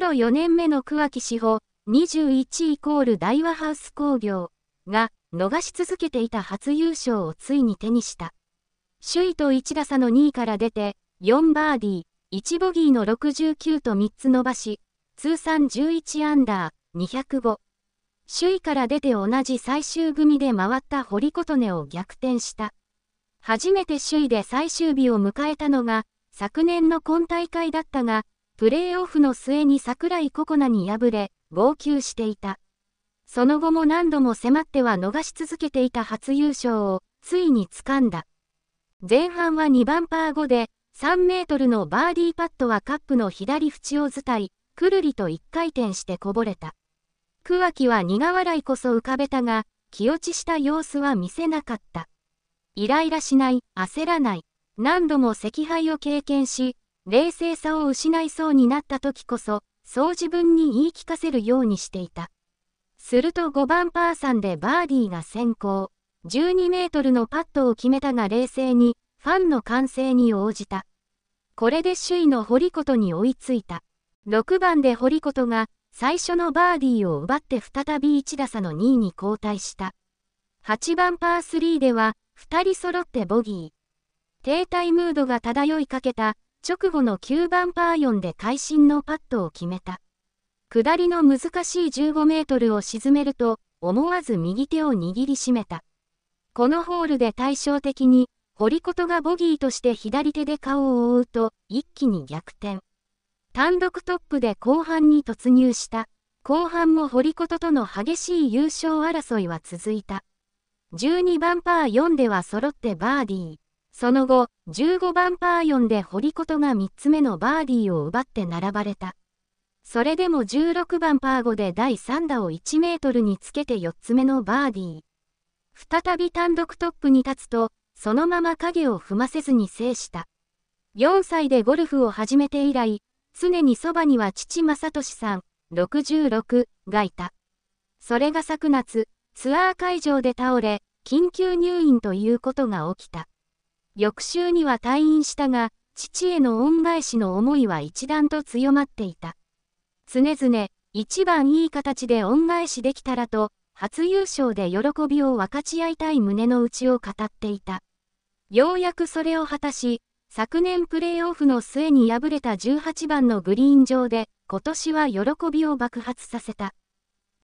プロ4年目の桑木志保、21イコール大和ハウス工業が逃し続けていた初優勝をついに手にした。首位と1打差の2位から出て、4バーディー、1ボギーの69と3つ伸ばし、通算11アンダー、205。首位から出て同じ最終組で回った堀琴音を逆転した。初めて首位で最終日を迎えたのが、昨年の今大会だったが、プレーオフの末に桜井ココナに敗れ、号泣していた。その後も何度も迫っては逃し続けていた初優勝を、ついに掴んだ。前半は2番パー5で、3メートルのバーディーパットはカップの左縁を伝い、くるりと1回転してこぼれた。桑木は苦笑いこそ浮かべたが、気落ちした様子は見せなかった。イライラしない、焦らない。何度も赤敗を経験し、冷静さを失いそうになった時こそ、そう自分に言い聞かせるようにしていた。すると5番パー3でバーディーが先行。12メートルのパットを決めたが冷静に、ファンの歓声に応じた。これで首位の堀琴に追いついた。6番で堀琴が、最初のバーディーを奪って再び1打差の2位に後退した。8番パー3では、2人揃ってボギー。停滞ムードが漂いかけた直後の9番パー4で会心のパットを決めた。下りの難しい15メートルを沈めると、思わず右手を握りしめた。このホールで対照的に、堀琴がボギーとして左手で顔を覆うと、一気に逆転。単独トップで後半に突入した。後半も堀琴との激しい優勝争いは続いた。12番パー4では揃ってバーディー。その後、15番パー4で堀琴が3つ目のバーディーを奪って並ばれた。それでも16番パー5で第3打を1メートルにつけて4つ目のバーディー。再び単独トップに立つと、そのまま影を踏ませずに制した。4歳でゴルフを始めて以来、常にそばには父正俊さん、66がいた。それが昨夏、ツアー会場で倒れ、緊急入院ということが起きた。翌週には退院したが、父への恩返しの思いは一段と強まっていた。常々、一番いい形で恩返しできたらと、初優勝で喜びを分かち合いたい胸の内を語っていた。ようやくそれを果たし、昨年プレーオフの末に敗れた18番のグリーン上で、今年は喜びを爆発させた。